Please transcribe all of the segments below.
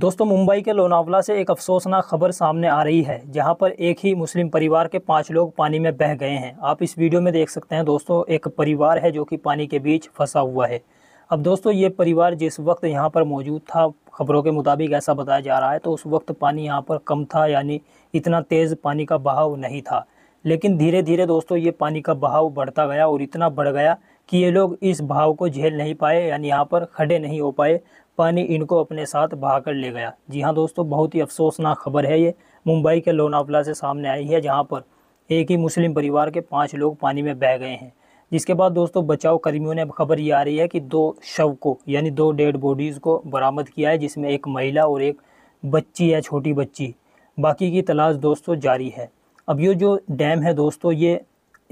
दोस्तों मुंबई के लोनावला से एक अफसोसनाक खबर सामने आ रही है जहां पर एक ही मुस्लिम परिवार के पांच लोग पानी में बह गए हैं आप इस वीडियो में देख सकते हैं दोस्तों एक परिवार है जो कि पानी के बीच फंसा हुआ है अब दोस्तों ये परिवार जिस वक्त यहाँ पर मौजूद था खबरों के मुताबिक ऐसा बताया जा रहा है तो उस वक्त पानी यहाँ पर कम था यानी इतना तेज़ पानी का बहाव नहीं था लेकिन धीरे धीरे दोस्तों ये पानी का बहाव बढ़ता गया और इतना बढ़ गया कि ये लोग इस भाव को झेल नहीं पाए यानी यहाँ पर खड़े नहीं हो पाए पानी इनको अपने साथ बहा कर ले गया जी हाँ दोस्तों बहुत ही अफसोसनाक खबर है ये मुंबई के लोनावला से सामने आई है जहाँ पर एक ही मुस्लिम परिवार के पाँच लोग पानी में बह गए हैं जिसके बाद दोस्तों बचाव कर्मियों ने खबर ये आ रही है कि दो शव को यानी दो डेड बॉडीज़ को बरामद किया है जिसमें एक महिला और एक बच्ची है छोटी बच्ची बाकी की तलाश दोस्तों जारी है अब ये जो डैम है दोस्तों ये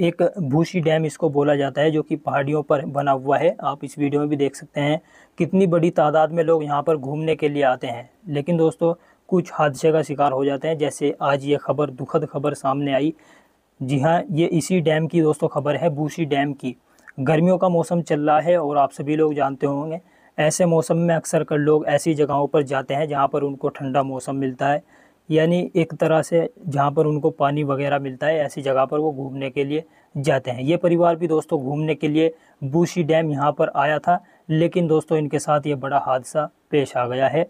एक भूसी डैम इसको बोला जाता है जो कि पहाड़ियों पर बना हुआ है आप इस वीडियो में भी देख सकते हैं कितनी बड़ी तादाद में लोग यहाँ पर घूमने के लिए आते हैं लेकिन दोस्तों कुछ हादसे का शिकार हो जाते हैं जैसे आज ये खबर दुखद खबर सामने आई जी हाँ ये इसी डैम की दोस्तों खबर है भूसी डैम की गर्मियों का मौसम चल रहा है और आप सभी लोग जानते होंगे ऐसे मौसम में अक्सर कर लोग ऐसी जगहों पर जाते हैं जहाँ पर उनको ठंडा मौसम मिलता है यानी एक तरह से जहाँ पर उनको पानी वगैरह मिलता है ऐसी जगह पर वो घूमने के लिए जाते हैं ये परिवार भी दोस्तों घूमने के लिए बूशी डैम यहाँ पर आया था लेकिन दोस्तों इनके साथ ये बड़ा हादसा पेश आ गया है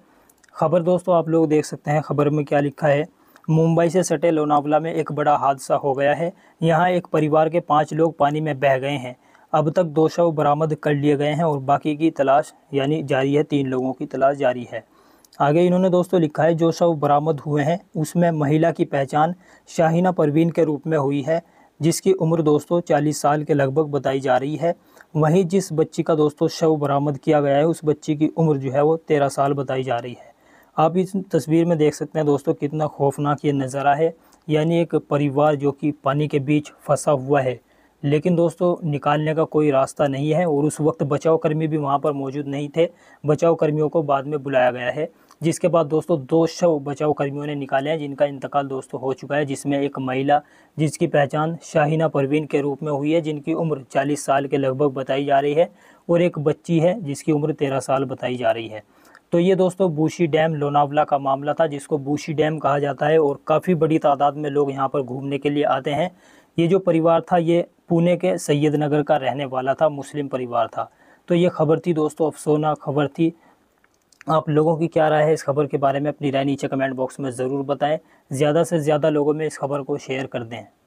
खबर दोस्तों आप लोग देख सकते हैं खबर में क्या लिखा है मुंबई से सटे लोनावला में एक बड़ा हादसा हो गया है यहाँ एक परिवार के पाँच लोग पानी में बह गए हैं अब तक दो शव बरामद कर लिए गए हैं और बाकी की तलाश यानी जारी है तीन लोगों की तलाश जारी है आगे इन्होंने दोस्तों लिखा है जो शव बरामद हुए हैं उसमें महिला की पहचान शाहिना परवीन के रूप में हुई है जिसकी उम्र दोस्तों 40 साल के लगभग बताई जा रही है वहीं जिस बच्ची का दोस्तों शव बरामद किया गया है उस बच्ची की उम्र जो है वो तेरह साल बताई जा रही है आप इस तस्वीर में देख सकते हैं दोस्तों कितना खौफनाक ये नज़ारा है यानी एक परिवार जो कि पानी के बीच फंसा हुआ है लेकिन दोस्तों निकालने का कोई रास्ता नहीं है और उस वक्त बचाव कर्मी भी वहाँ पर मौजूद नहीं थे बचाव कर्मियों को बाद में बुलाया गया है जिसके बाद दोस्तों दो शव बचाव कर्मियों ने निकाले हैं जिनका इंतकाल दोस्तों हो चुका है जिसमें एक महिला जिसकी पहचान शाहिना परवीन के रूप में हुई है जिनकी उम्र 40 साल के लगभग बताई जा रही है और एक बच्ची है जिसकी उम्र 13 साल बताई जा रही है तो ये दोस्तों बूशी डैम लोनावला का मामला था जिसको बूशी डैम कहा जाता है और काफ़ी बड़ी तादाद में लोग यहाँ पर घूमने के लिए आते हैं ये जो परिवार था ये पुणे के सैयद नगर का रहने वाला था मुस्लिम परिवार था तो ये खबर थी दोस्तों अफसोना खबर थी आप लोगों की क्या राय है इस खबर के बारे में अपनी राय नीचे कमेंट बॉक्स में ज़रूर बताएं ज़्यादा से ज़्यादा लोगों में इस खबर को शेयर कर दें